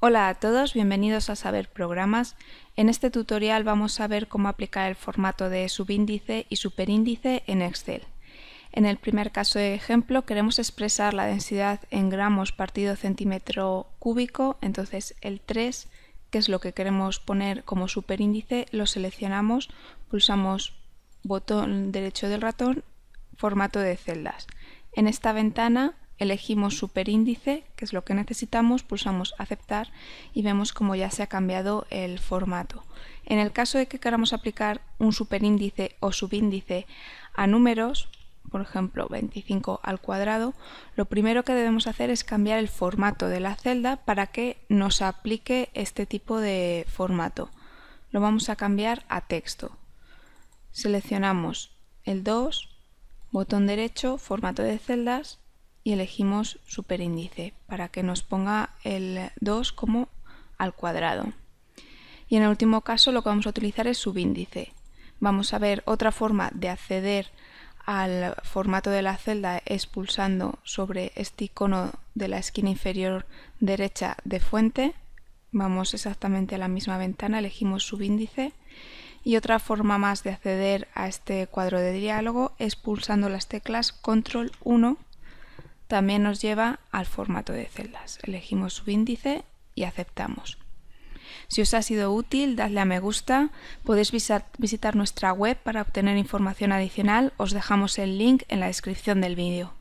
Hola a todos, bienvenidos a Saber Programas. En este tutorial vamos a ver cómo aplicar el formato de subíndice y superíndice en Excel. En el primer caso de ejemplo queremos expresar la densidad en gramos partido centímetro cúbico, entonces el 3, que es lo que queremos poner como superíndice, lo seleccionamos, pulsamos botón derecho del ratón, formato de celdas. En esta ventana elegimos superíndice, que es lo que necesitamos, pulsamos aceptar y vemos como ya se ha cambiado el formato. En el caso de que queramos aplicar un superíndice o subíndice a números, por ejemplo 25 al cuadrado, lo primero que debemos hacer es cambiar el formato de la celda para que nos aplique este tipo de formato. Lo vamos a cambiar a texto. Seleccionamos el 2, botón derecho, formato de celdas, y elegimos superíndice para que nos ponga el 2 como al cuadrado. Y en el último caso lo que vamos a utilizar es subíndice. Vamos a ver otra forma de acceder al formato de la celda es pulsando sobre este icono de la esquina inferior derecha de fuente. Vamos exactamente a la misma ventana, elegimos subíndice. Y otra forma más de acceder a este cuadro de diálogo es pulsando las teclas Control 1 también nos lleva al formato de celdas. Elegimos índice y aceptamos. Si os ha sido útil, dadle a me gusta. Podéis visitar nuestra web para obtener información adicional. Os dejamos el link en la descripción del vídeo.